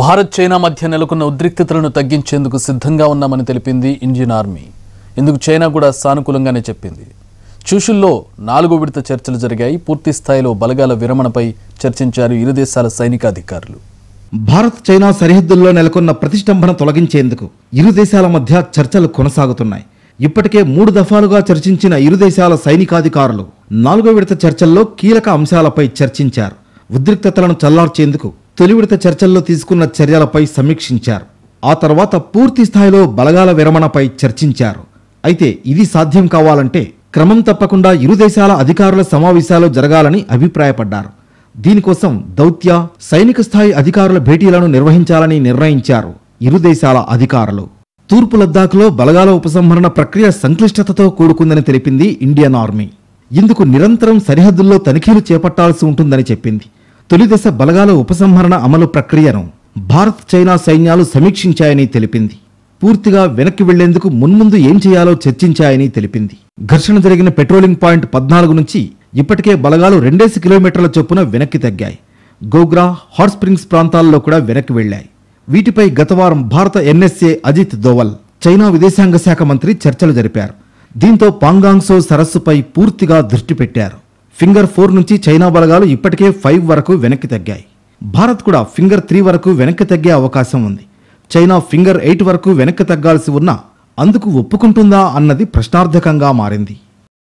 Bharat China మధ్య నెలకొన్న ఉద్రిక్తతలను తగ్గించేందుకు సిద్ధంగా ఉన్నామని తెలిపింది ఇండియన్ ఆర్మీ ఇందుకు చైనా కూడా సానుకూలంగానే చెప్పింది చూషుల్లో నాలుగో విడత చర్చలు జరిగాయి పూర్తి స్థాయిలో బలగాల విరమణపై చర్చించారు ఇరు దేశాల సైనికాధికారులు భారత్ చైనా సరిహద్దుల్లో నెలకొన్న ప్రతిష్టంభన తొలగించేందుకు ఇరు దేశాల మధ్య చర్చలు కొనసాగుతున్నాయి ఇప్పటికే మూడు దఫాలుగా చర్చించిన ఇరు దేశాల సైనికాధికారులు నాలుగో విడత చర్చల్లో కీలక అంశాలపై చర్చించారు ఉద్రిక్తతలను చల్లార్చేందుకు తొలి విడత చర్చల్లో తీసుకున్న చర్యలపై సమీక్షించారు ఆ తర్వాత పూర్తి స్థాయిలో బలగాల విరమణపై చర్చించారు అయితే ఇది సాధ్యం కావాలంటే క్రమం తప్పకుండా ఇరు దేశాల అధికారుల సమావేశాలు జరగాలని అభిప్రాయపడ్డారు దీనికోసం దౌత్య సైనిక స్థాయి అధికారుల భేటీలను నిర్వహించాలని నిర్ణయించారు ఇరు దేశాల అధికారులు తూర్పు లద్దాఖ్లో బలగాల ఉపసంహరణ ప్రక్రియ సంక్లిష్టతతో కూడుకుందని తెలిపింది ఇండియన్ ఆర్మీ ఇందుకు నిరంతరం సరిహద్దుల్లో తనిఖీలు చేపట్టాల్సి ఉంటుందని చెప్పింది తొలిదశ బలగాల ఉపసంహరణ అమలు ప్రక్రియను భారత్ చైనా సైన్యాలు సమీక్షించాయని తెలిపింది పూర్తిగా వెనక్కి వెళ్లేందుకు మున్ముందు ఏం చేయాలో చర్చించాయని తెలిపింది ఘర్షణ జరిగిన పెట్రోలింగ్ పాయింట్ పద్నాలుగు నుంచి ఇప్పటికే బలగాలు రెండేసి కిలోమీటర్ల చొప్పున వెనక్కి తగ్గాయి గోగ్రా హాట్ స్ప్రింగ్స్ ప్రాంతాల్లో కూడా వెనక్కి వెళ్లాయి వీటిపై గతవారం భారత ఎన్ఎస్ఏ అజిత్ దోవల్ చైనా విదేశాంగ శాఖ మంత్రి చర్చలు జరిపారు దీంతో పాంగాంగ్సో సరస్సుపై పూర్తిగా దృష్టి పెట్టారు ఫింగర్ ఫోర్ నుంచి చైనా బలగాలు ఇప్పటికే ఫైవ్ వరకు వెనక్కి తగ్గాయి భారత్ కూడా ఫింగర్ త్రీ వరకు వెనక్కి తగ్గే అవకాశం ఉంది చైనా ఫింగర్ ఎయిట్ వరకు వెనక్కి తగ్గాల్సి ఉన్నా అందుకు ఒప్పుకుంటుందా అన్నది ప్రశ్నార్థకంగా మారింది